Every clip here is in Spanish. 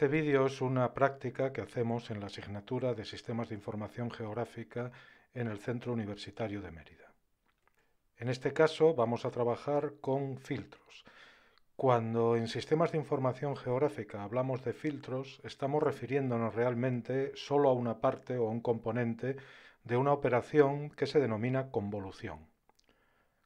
Este vídeo es una práctica que hacemos en la asignatura de Sistemas de Información Geográfica en el Centro Universitario de Mérida. En este caso vamos a trabajar con filtros. Cuando en sistemas de información geográfica hablamos de filtros, estamos refiriéndonos realmente solo a una parte o un componente de una operación que se denomina convolución.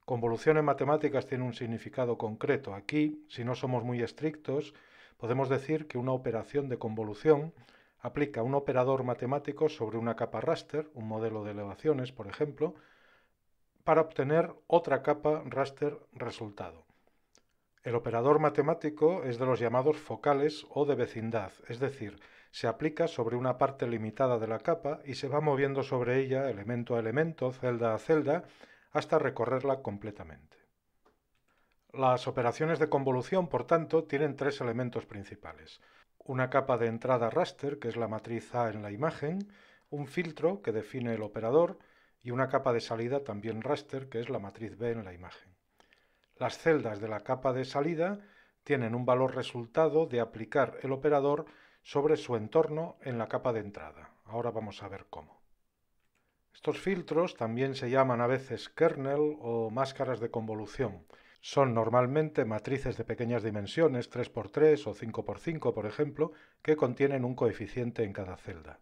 Convolución en matemáticas tiene un significado concreto. Aquí, si no somos muy estrictos, Podemos decir que una operación de convolución aplica un operador matemático sobre una capa raster, un modelo de elevaciones, por ejemplo, para obtener otra capa raster resultado. El operador matemático es de los llamados focales o de vecindad, es decir, se aplica sobre una parte limitada de la capa y se va moviendo sobre ella elemento a elemento, celda a celda, hasta recorrerla completamente. Las operaciones de convolución, por tanto, tienen tres elementos principales. Una capa de entrada raster, que es la matriz A en la imagen, un filtro que define el operador y una capa de salida también raster, que es la matriz B en la imagen. Las celdas de la capa de salida tienen un valor resultado de aplicar el operador sobre su entorno en la capa de entrada. Ahora vamos a ver cómo. Estos filtros también se llaman a veces kernel o máscaras de convolución. Son normalmente matrices de pequeñas dimensiones, 3x3 o 5x5, por ejemplo, que contienen un coeficiente en cada celda.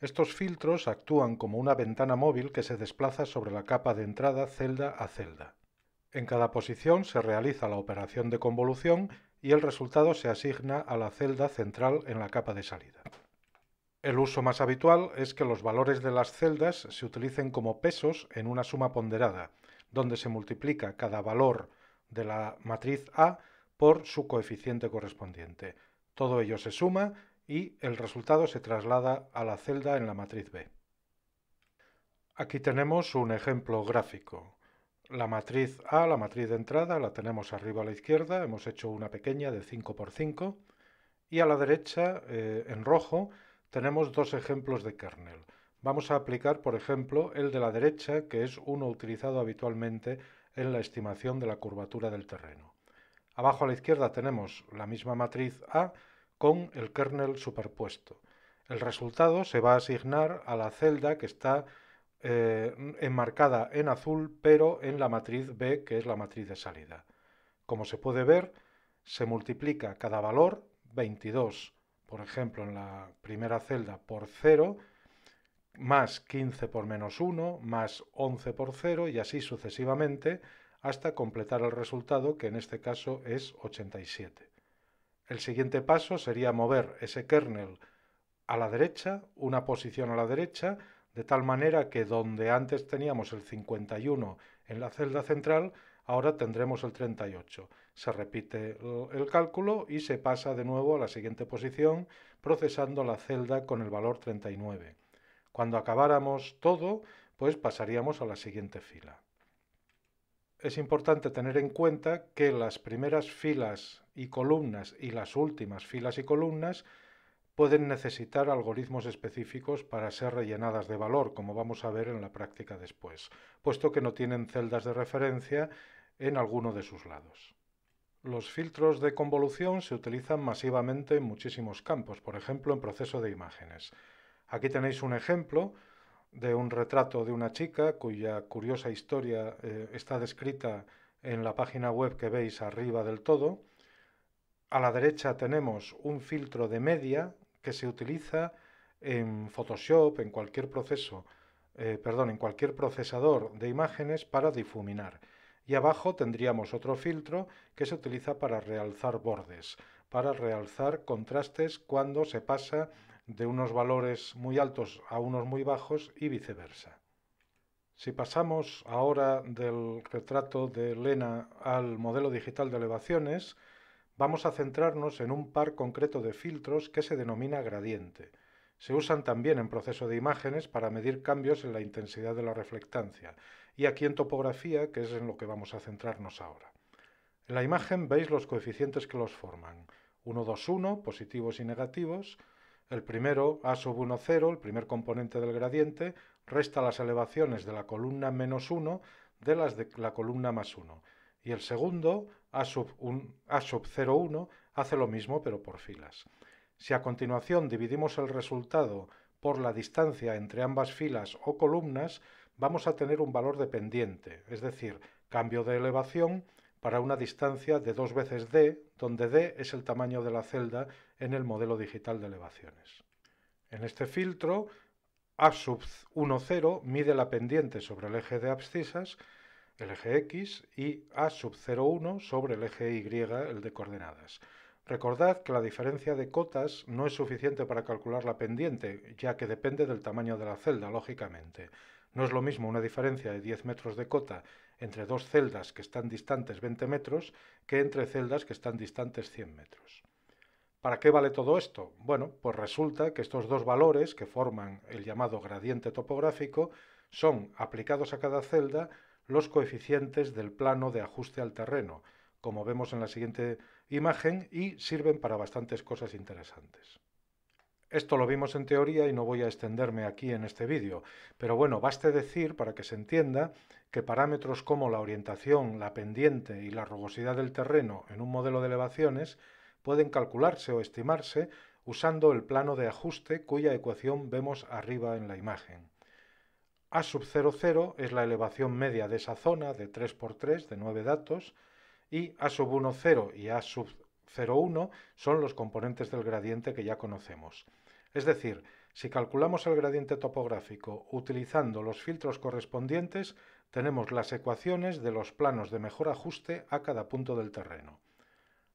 Estos filtros actúan como una ventana móvil que se desplaza sobre la capa de entrada celda a celda. En cada posición se realiza la operación de convolución y el resultado se asigna a la celda central en la capa de salida. El uso más habitual es que los valores de las celdas se utilicen como pesos en una suma ponderada, donde se multiplica cada valor de la matriz A por su coeficiente correspondiente. Todo ello se suma y el resultado se traslada a la celda en la matriz B. Aquí tenemos un ejemplo gráfico. La matriz A, la matriz de entrada, la tenemos arriba a la izquierda, hemos hecho una pequeña de 5 por 5 y a la derecha, eh, en rojo, tenemos dos ejemplos de kernel. Vamos a aplicar, por ejemplo, el de la derecha, que es uno utilizado habitualmente en la estimación de la curvatura del terreno. Abajo a la izquierda tenemos la misma matriz A con el kernel superpuesto. El resultado se va a asignar a la celda que está eh, enmarcada en azul, pero en la matriz B, que es la matriz de salida. Como se puede ver, se multiplica cada valor, 22, por ejemplo, en la primera celda, por 0, más 15 por menos 1, más 11 por 0 y así sucesivamente hasta completar el resultado que en este caso es 87. El siguiente paso sería mover ese kernel a la derecha, una posición a la derecha, de tal manera que donde antes teníamos el 51 en la celda central, ahora tendremos el 38. Se repite el cálculo y se pasa de nuevo a la siguiente posición, procesando la celda con el valor 39. Cuando acabáramos todo, pues pasaríamos a la siguiente fila. Es importante tener en cuenta que las primeras filas y columnas y las últimas filas y columnas pueden necesitar algoritmos específicos para ser rellenadas de valor, como vamos a ver en la práctica después, puesto que no tienen celdas de referencia en alguno de sus lados. Los filtros de convolución se utilizan masivamente en muchísimos campos, por ejemplo en proceso de imágenes. Aquí tenéis un ejemplo de un retrato de una chica cuya curiosa historia eh, está descrita en la página web que veis arriba del todo. A la derecha tenemos un filtro de media que se utiliza en Photoshop, en cualquier proceso, eh, perdón, en cualquier procesador de imágenes para difuminar. Y abajo tendríamos otro filtro que se utiliza para realzar bordes, para realzar contrastes cuando se pasa de unos valores muy altos a unos muy bajos y viceversa. Si pasamos ahora del retrato de Lena al modelo digital de elevaciones, vamos a centrarnos en un par concreto de filtros que se denomina gradiente. Se usan también en proceso de imágenes para medir cambios en la intensidad de la reflectancia y aquí en topografía, que es en lo que vamos a centrarnos ahora. En la imagen veis los coeficientes que los forman, 1, 2, 1, positivos y negativos, el primero, a sub 1, 0, el primer componente del gradiente, resta las elevaciones de la columna menos 1 de las de la columna más 1. Y el segundo, a sub, 0, 1, hace lo mismo pero por filas. Si a continuación dividimos el resultado por la distancia entre ambas filas o columnas, vamos a tener un valor dependiente, es decir, cambio de elevación para una distancia de dos veces d, donde d es el tamaño de la celda en el modelo digital de elevaciones. En este filtro, a sub 1,0 mide la pendiente sobre el eje de abscisas, el eje x, y a sub 0,1 sobre el eje y, el de coordenadas. Recordad que la diferencia de cotas no es suficiente para calcular la pendiente, ya que depende del tamaño de la celda, lógicamente. No es lo mismo una diferencia de 10 metros de cota entre dos celdas que están distantes 20 metros que entre celdas que están distantes 100 metros. ¿Para qué vale todo esto? Bueno, pues resulta que estos dos valores que forman el llamado gradiente topográfico son aplicados a cada celda los coeficientes del plano de ajuste al terreno, como vemos en la siguiente imagen, y sirven para bastantes cosas interesantes. Esto lo vimos en teoría y no voy a extenderme aquí en este vídeo, pero bueno, baste decir para que se entienda que parámetros como la orientación, la pendiente y la rugosidad del terreno en un modelo de elevaciones pueden calcularse o estimarse usando el plano de ajuste cuya ecuación vemos arriba en la imagen. A sub 00 es la elevación media de esa zona de 3x3 de 9 datos y A sub 10 y A sub 01 son los componentes del gradiente que ya conocemos. Es decir, si calculamos el gradiente topográfico utilizando los filtros correspondientes, tenemos las ecuaciones de los planos de mejor ajuste a cada punto del terreno.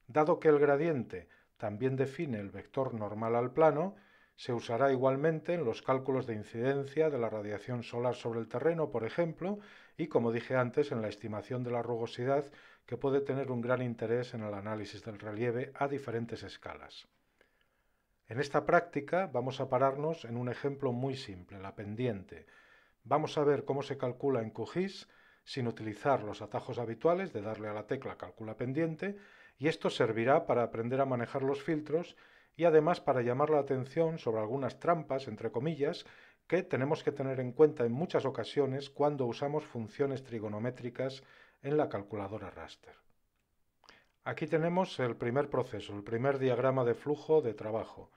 Dado que el gradiente también define el vector normal al plano, se usará igualmente en los cálculos de incidencia de la radiación solar sobre el terreno, por ejemplo, y como dije antes, en la estimación de la rugosidad, que puede tener un gran interés en el análisis del relieve a diferentes escalas. En esta práctica vamos a pararnos en un ejemplo muy simple, la pendiente, Vamos a ver cómo se calcula en QGIS sin utilizar los atajos habituales de darle a la tecla calcula pendiente y esto servirá para aprender a manejar los filtros y además para llamar la atención sobre algunas trampas, entre comillas, que tenemos que tener en cuenta en muchas ocasiones cuando usamos funciones trigonométricas en la calculadora raster. Aquí tenemos el primer proceso, el primer diagrama de flujo de trabajo.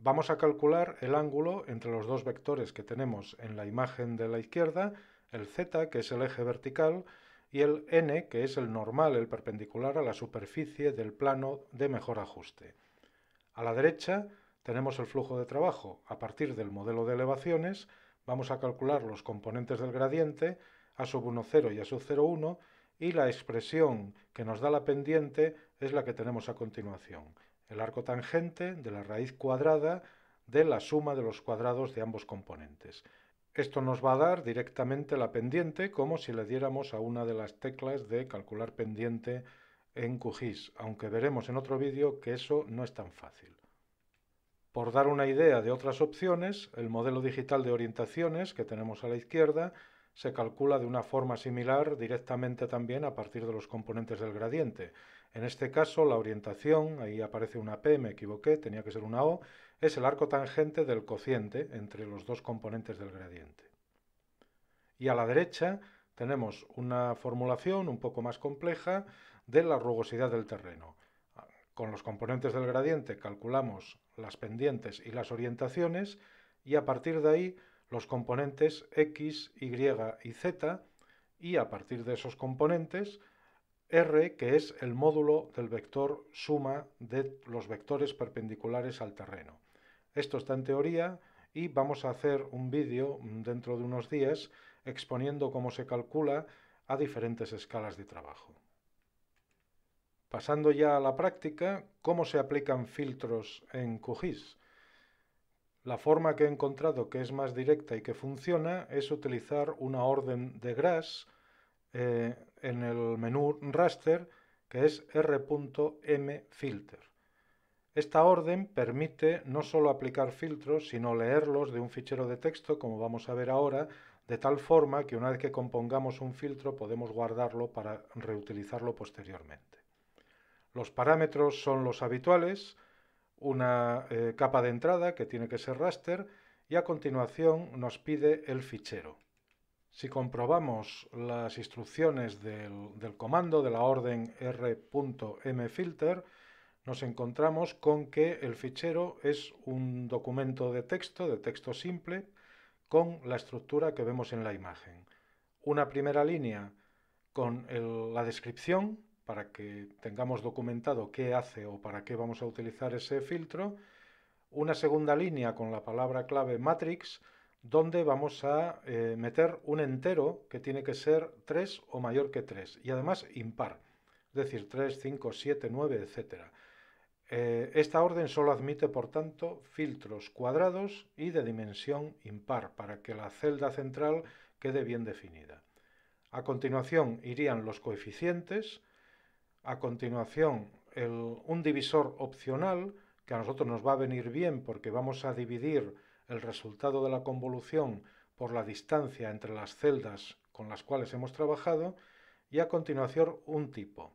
Vamos a calcular el ángulo entre los dos vectores que tenemos en la imagen de la izquierda, el z, que es el eje vertical, y el n, que es el normal, el perpendicular a la superficie del plano de mejor ajuste. A la derecha tenemos el flujo de trabajo. A partir del modelo de elevaciones vamos a calcular los componentes del gradiente, a sub 1,0 y a sub 0,1 y la expresión que nos da la pendiente es la que tenemos a continuación el arco tangente de la raíz cuadrada de la suma de los cuadrados de ambos componentes. Esto nos va a dar directamente la pendiente como si le diéramos a una de las teclas de calcular pendiente en QGIS, aunque veremos en otro vídeo que eso no es tan fácil. Por dar una idea de otras opciones, el modelo digital de orientaciones que tenemos a la izquierda se calcula de una forma similar directamente también a partir de los componentes del gradiente, en este caso, la orientación, ahí aparece una P, me equivoqué, tenía que ser una O, es el arco tangente del cociente entre los dos componentes del gradiente. Y a la derecha tenemos una formulación un poco más compleja de la rugosidad del terreno. Con los componentes del gradiente calculamos las pendientes y las orientaciones y a partir de ahí los componentes x, y y z y a partir de esos componentes R, que es el módulo del vector suma de los vectores perpendiculares al terreno. Esto está en teoría y vamos a hacer un vídeo dentro de unos días exponiendo cómo se calcula a diferentes escalas de trabajo. Pasando ya a la práctica, ¿cómo se aplican filtros en QGIS? La forma que he encontrado que es más directa y que funciona es utilizar una orden de GRAS eh, en el menú raster que es r.mfilter. Esta orden permite no solo aplicar filtros, sino leerlos de un fichero de texto, como vamos a ver ahora, de tal forma que una vez que compongamos un filtro podemos guardarlo para reutilizarlo posteriormente. Los parámetros son los habituales, una eh, capa de entrada que tiene que ser raster y a continuación nos pide el fichero. Si comprobamos las instrucciones del, comando de la orden r.mfilter, nos encontramos con que el fichero es un documento de texto, de texto simple, con la estructura que vemos en la imagen. Una primera línea con la descripción, para que tengamos documentado qué hace o para qué vamos a utilizar ese filtro. Una segunda línea con la palabra clave matrix, donde vamos a eh, meter un entero que tiene que ser 3 o mayor que 3 y además impar, es decir, 3, 5, 7, 9, etc. esta orden solo admite, por tanto, filtros cuadrados y de dimensión impar para que la celda central quede bien definida. A continuación irían los coeficientes, a continuación un divisor opcional que a nosotros nos va a venir bien porque vamos a dividir el resultado de la convolución por la distancia entre las celdas con las cuales hemos trabajado y a continuación un tipo.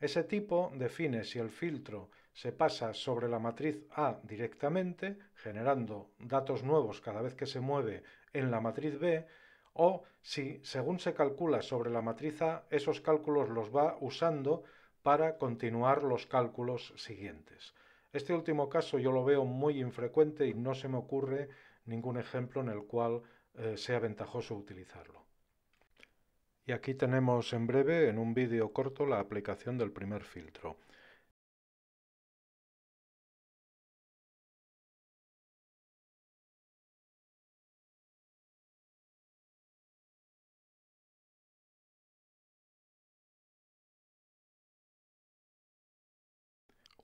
Ese tipo define si el filtro se pasa sobre la matriz A directamente, generando datos nuevos cada vez que se mueve en la matriz B, o si, según se calcula sobre la matriz A, esos cálculos los va usando para continuar los cálculos siguientes. Este último caso yo lo veo muy infrecuente y no se me ocurre ningún ejemplo en el cual eh, sea ventajoso utilizarlo. Y aquí tenemos en breve, en un vídeo corto, la aplicación del primer filtro.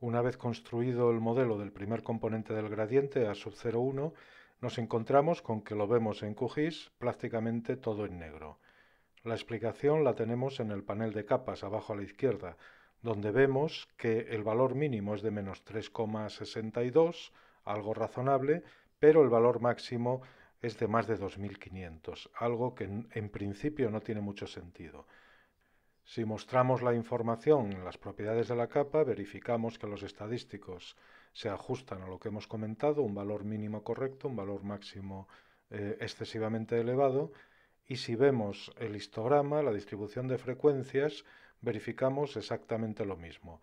Una vez construido el modelo del primer componente del gradiente a sub 0,1, nos encontramos con que lo vemos en QGIS prácticamente todo en negro. La explicación la tenemos en el panel de capas abajo a la izquierda, donde vemos que el valor mínimo es de menos 3,62, algo razonable, pero el valor máximo es de más de 2.500, algo que en principio no tiene mucho sentido. Si mostramos la información en las propiedades de la capa, verificamos que los estadísticos se ajustan a lo que hemos comentado, un valor mínimo correcto, un valor máximo eh, excesivamente elevado, y si vemos el histograma, la distribución de frecuencias, verificamos exactamente lo mismo.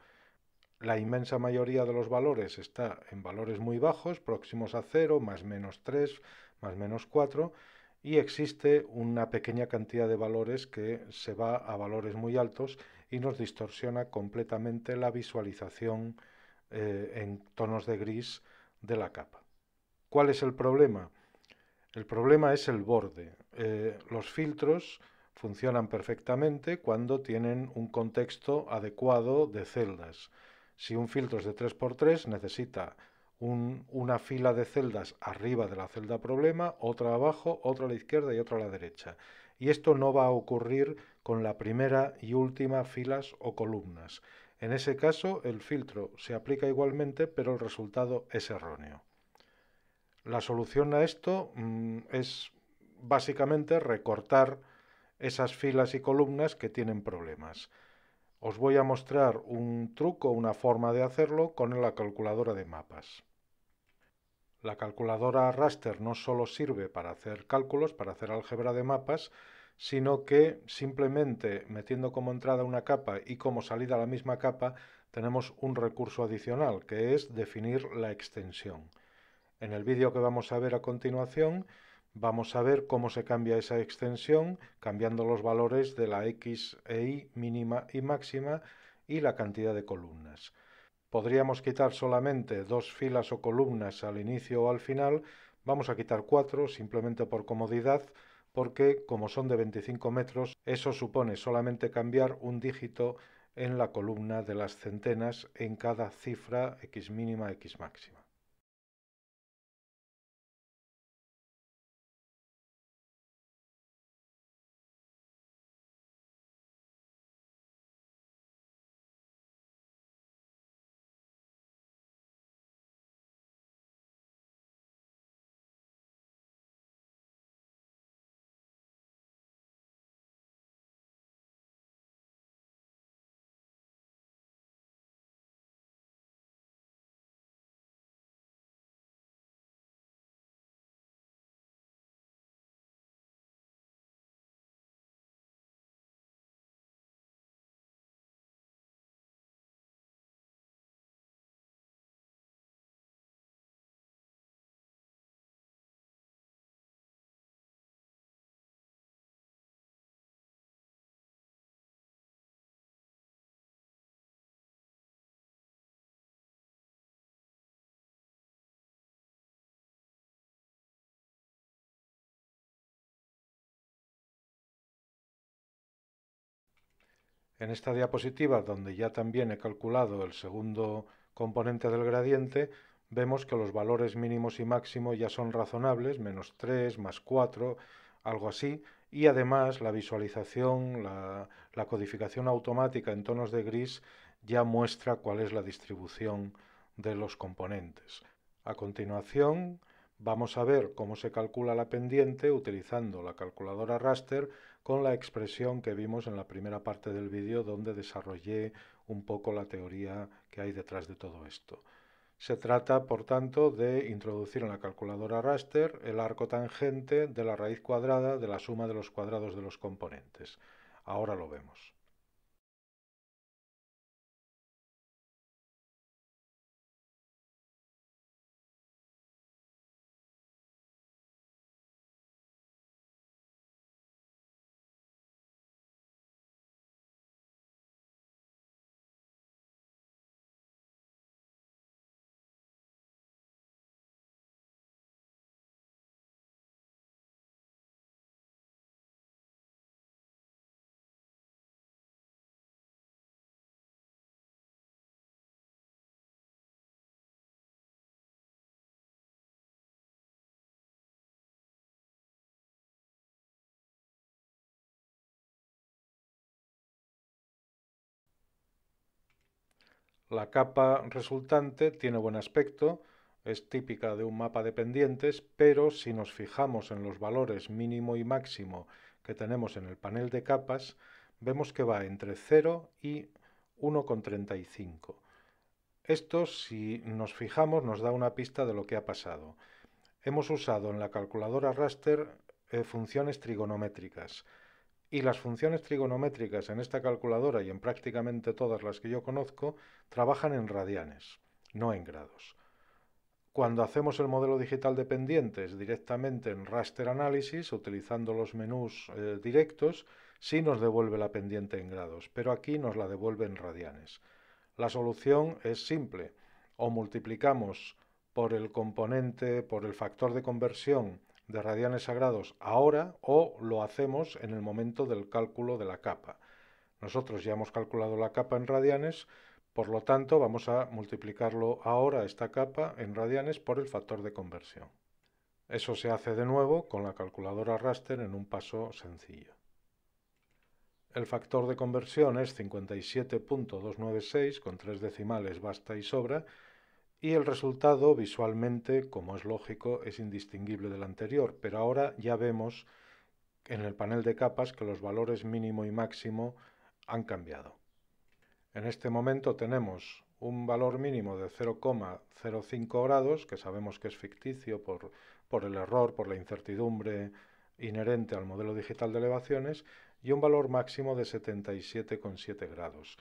La inmensa mayoría de los valores está en valores muy bajos, próximos a 0, más menos 3, más menos 4, y existe una pequeña cantidad de valores que se va a valores muy altos y nos distorsiona completamente la visualización eh, en tonos de gris de la capa. ¿Cuál es el problema? El problema es el borde. Eh, los filtros funcionan perfectamente cuando tienen un contexto adecuado de celdas. Si un filtro es de 3x3 necesita una fila de celdas arriba de la celda problema, otra abajo, otra a la izquierda y otra a la derecha. Y esto no va a ocurrir con la primera y última filas o columnas. En ese caso, el filtro se aplica igualmente, pero el resultado es erróneo. La solución a esto mm, es básicamente recortar esas filas y columnas que tienen problemas. Os voy a mostrar un truco, una forma de hacerlo con la calculadora de mapas. La calculadora raster no solo sirve para hacer cálculos, para hacer álgebra de mapas, sino que simplemente metiendo como entrada una capa y como salida la misma capa, tenemos un recurso adicional, que es definir la extensión. En el vídeo que vamos a ver a continuación, vamos a ver cómo se cambia esa extensión, cambiando los valores de la X e Y mínima y máxima y la cantidad de columnas. Podríamos quitar solamente dos filas o columnas al inicio o al final. Vamos a quitar cuatro simplemente por comodidad porque como son de 25 metros, eso supone solamente cambiar un dígito en la columna de las centenas en cada cifra x mínima, x máxima. En esta diapositiva, donde ya también he calculado el segundo componente del gradiente, vemos que los valores mínimos y máximos ya son razonables, menos 3, más 4, algo así, y además la visualización, la, codificación automática en tonos de gris ya muestra cuál es la distribución de los componentes. A continuación, Vamos a ver cómo se calcula la pendiente utilizando la calculadora raster con la expresión que vimos en la primera parte del vídeo donde desarrollé un poco la teoría que hay detrás de todo esto. Se trata, por tanto, de introducir en la calculadora raster el arco tangente de la raíz cuadrada de la suma de los cuadrados de los componentes. Ahora lo vemos. La capa resultante tiene buen aspecto, es típica de un mapa de pendientes, pero si nos fijamos en los valores mínimo y máximo que tenemos en el panel de capas, vemos que va entre 0 y 1,35. Esto, si nos fijamos, nos da una pista de lo que ha pasado. Hemos usado en la calculadora raster eh, funciones trigonométricas, y las funciones trigonométricas en esta calculadora y en prácticamente todas las que yo conozco trabajan en radianes, no en grados. Cuando hacemos el modelo digital de pendientes directamente en raster análisis, utilizando los menús eh, directos, sí nos devuelve la pendiente en grados, pero aquí nos la devuelve en radianes. La solución es simple, o multiplicamos por el componente, por el factor de conversión de radianes sagrados ahora o lo hacemos en el momento del cálculo de la capa. Nosotros ya hemos calculado la capa en radianes, por lo tanto vamos a multiplicarlo ahora esta capa en radianes por el factor de conversión. Eso se hace de nuevo con la calculadora raster en un paso sencillo. El factor de conversión es 57.296 con tres decimales basta y sobra y el resultado visualmente, como es lógico, es indistinguible del anterior, pero ahora ya vemos en el panel de capas que los valores mínimo y máximo han cambiado. En este momento tenemos un valor mínimo de 0,05 grados, que sabemos que es ficticio por, el error, por la incertidumbre inherente al modelo digital de elevaciones, y un valor máximo de 77,7 grados.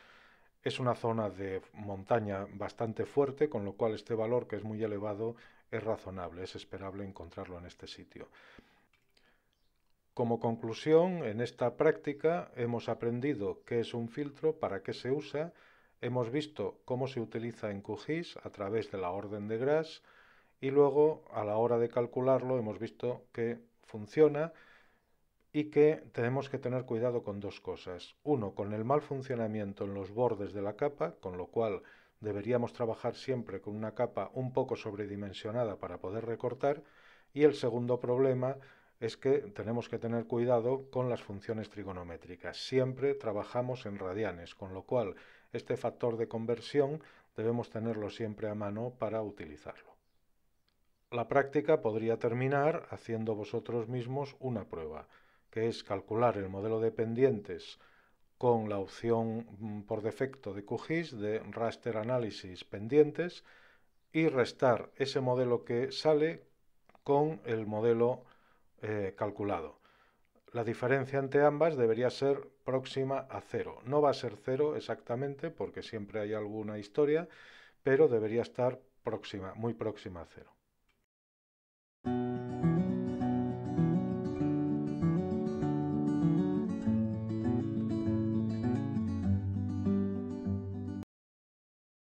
Es una zona de montaña bastante fuerte, con lo cual este valor, que es muy elevado, es razonable, es esperable encontrarlo en este sitio. Como conclusión, en esta práctica hemos aprendido qué es un filtro, para qué se usa, hemos visto cómo se utiliza en QGIS a través de la orden de Gras y luego a la hora de calcularlo hemos visto que funciona y que tenemos que tener cuidado con dos cosas. Uno, con el mal funcionamiento en los bordes de la capa, con lo cual deberíamos trabajar siempre con una capa un poco sobredimensionada para poder recortar. Y el segundo problema es que tenemos que tener cuidado con las funciones trigonométricas. Siempre trabajamos en radianes, con lo cual este factor de conversión debemos tenerlo siempre a mano para utilizarlo. La práctica podría terminar haciendo vosotros mismos una prueba que es calcular el modelo de pendientes con la opción mm, por defecto de QGIS de Raster Analysis Pendientes y restar ese modelo que sale con el modelo eh, calculado. La diferencia entre ambas debería ser próxima a cero. No va a ser cero exactamente porque siempre hay alguna historia, pero debería estar próxima, muy próxima a cero.